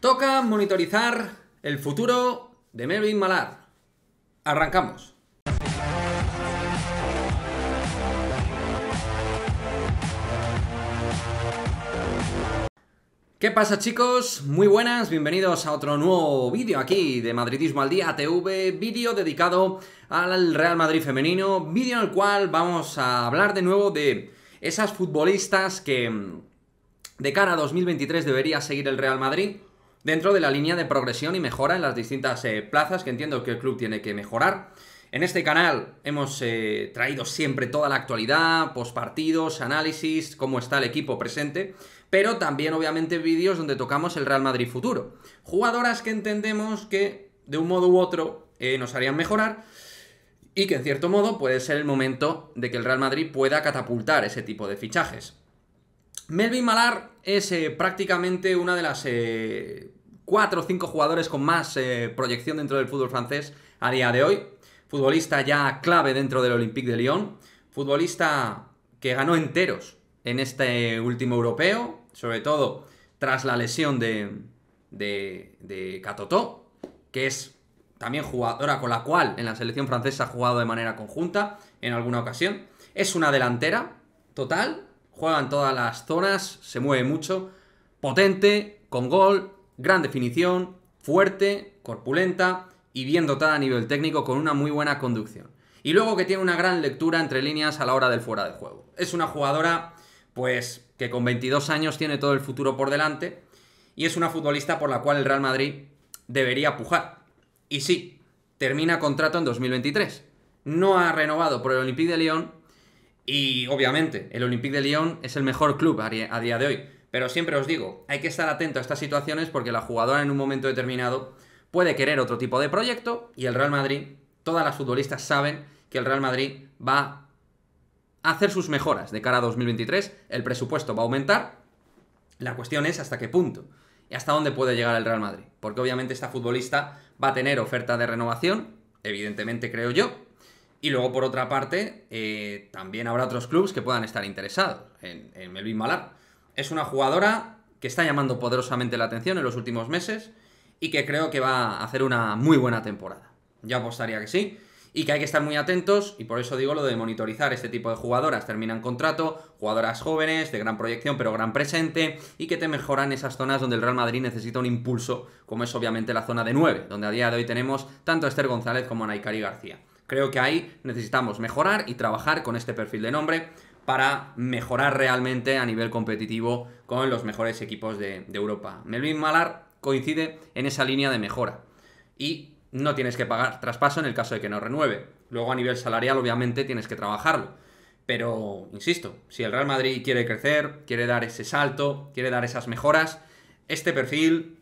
Toca monitorizar el futuro de Melvin Malar. Arrancamos. ¿Qué pasa chicos? Muy buenas, bienvenidos a otro nuevo vídeo aquí de Madridismo al Día TV, vídeo dedicado al Real Madrid femenino, vídeo en el cual vamos a hablar de nuevo de esas futbolistas que mm, de cara a 2023 debería seguir el Real Madrid, dentro de la línea de progresión y mejora en las distintas eh, plazas que entiendo que el club tiene que mejorar. En este canal hemos eh, traído siempre toda la actualidad, pospartidos, análisis, cómo está el equipo presente, pero también obviamente vídeos donde tocamos el Real Madrid futuro. Jugadoras que entendemos que de un modo u otro eh, nos harían mejorar y que en cierto modo puede ser el momento de que el Real Madrid pueda catapultar ese tipo de fichajes. Melvin Malar es prácticamente una de las cuatro o cinco jugadores con más eh, proyección dentro del fútbol francés a día de hoy. Futbolista ya clave dentro del Olympique de Lyon. Futbolista que ganó enteros en este último europeo, sobre todo tras la lesión de, de, de Catotó, que es también jugadora con la cual en la selección francesa ha jugado de manera conjunta en alguna ocasión. Es una delantera total, juega en todas las zonas, se mueve mucho, potente, con gol, gran definición, fuerte, corpulenta y bien dotada a nivel técnico con una muy buena conducción. Y luego que tiene una gran lectura entre líneas a la hora del fuera de juego. Es una jugadora, pues, que con 22 años tiene todo el futuro por delante y es una futbolista por la cual el Real Madrid debería pujar. Y sí, termina contrato en 2023. No ha renovado por el Olympique de Lyon y obviamente el Olympique de Lyon es el mejor club a día de hoy pero siempre os digo, hay que estar atento a estas situaciones porque la jugadora en un momento determinado puede querer otro tipo de proyecto y el Real Madrid, todas las futbolistas saben que el Real Madrid va a hacer sus mejoras de cara a 2023, el presupuesto va a aumentar, la cuestión es hasta qué punto y hasta dónde puede llegar el Real Madrid, porque obviamente esta futbolista va a tener oferta de renovación, evidentemente creo yo, y luego por otra parte eh, también habrá otros clubes que puedan estar interesados en, en Melvin Malar es una jugadora que está llamando poderosamente la atención en los últimos meses y que creo que va a hacer una muy buena temporada. Ya apostaría que sí. Y que hay que estar muy atentos, y por eso digo lo de monitorizar este tipo de jugadoras. Terminan contrato, jugadoras jóvenes, de gran proyección, pero gran presente, y que te mejoran esas zonas donde el Real Madrid necesita un impulso, como es obviamente la zona de 9, donde a día de hoy tenemos tanto a Esther González como a Naikari García. Creo que ahí necesitamos mejorar y trabajar con este perfil de nombre, para mejorar realmente a nivel competitivo con los mejores equipos de, Europa. Melvin Malar coincide en esa línea de mejora y no tienes que pagar traspaso en el caso de que no renueve. Luego a nivel salarial obviamente tienes que trabajarlo. Pero, insisto, si el Real Madrid quiere crecer, quiere dar ese salto, quiere dar esas mejoras, este perfil,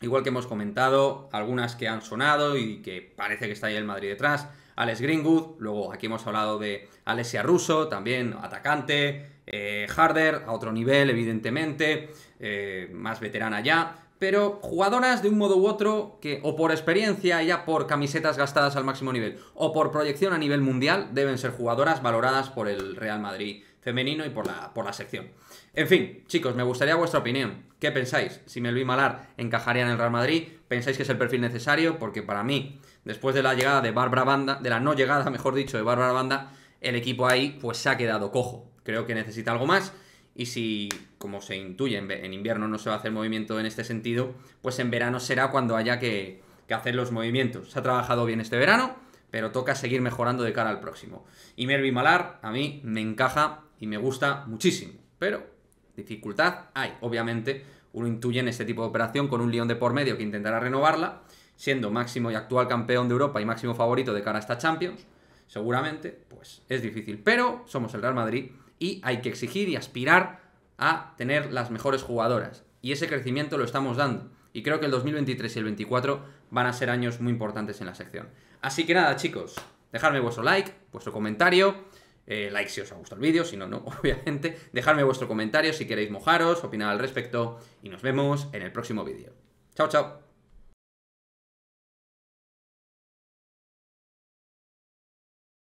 igual que hemos comentado, algunas que han sonado y que parece que está ahí el Madrid detrás, Alex Greenwood, luego aquí hemos hablado de Alessia Russo, también atacante, eh, Harder, a otro nivel, evidentemente, eh, más veterana ya pero jugadoras de un modo u otro que o por experiencia, ya por camisetas gastadas al máximo nivel, o por proyección a nivel mundial, deben ser jugadoras valoradas por el Real Madrid femenino y por la, sección. En fin, chicos, me gustaría vuestra opinión. ¿Qué pensáis? Si Melví Malar encajaría en el Real Madrid, ¿pensáis que es el perfil necesario? Porque para mí, después de la llegada de Bárbara Banda, de la no llegada, mejor dicho, de Bárbara Banda, el equipo ahí pues se ha quedado cojo. Creo que necesita algo más y si, como se intuye, en, invierno no se va a hacer movimiento en este sentido, pues en verano será cuando haya que, hacer los movimientos. Se ha trabajado bien este verano, pero toca seguir mejorando de cara al próximo. Y Mervyn Malar a mí me encaja y me gusta muchísimo, pero dificultad hay, obviamente. Uno intuye en este tipo de operación con un león de por medio que intentará renovarla, siendo máximo y actual campeón de Europa y máximo favorito de cara a esta Champions seguramente, pues es difícil. Pero somos el Real Madrid y hay que exigir y aspirar a tener las mejores jugadoras. Y ese crecimiento lo estamos dando. Y creo que el 2023 y el 24 van a ser años muy importantes en la sección. Así que nada, chicos, dejadme vuestro like, vuestro comentario. Eh, like si os ha gustado el vídeo, si no, no, obviamente. Dejadme vuestro comentario si queréis mojaros, opinar al respecto. Y nos vemos en el próximo vídeo. Chao, chao.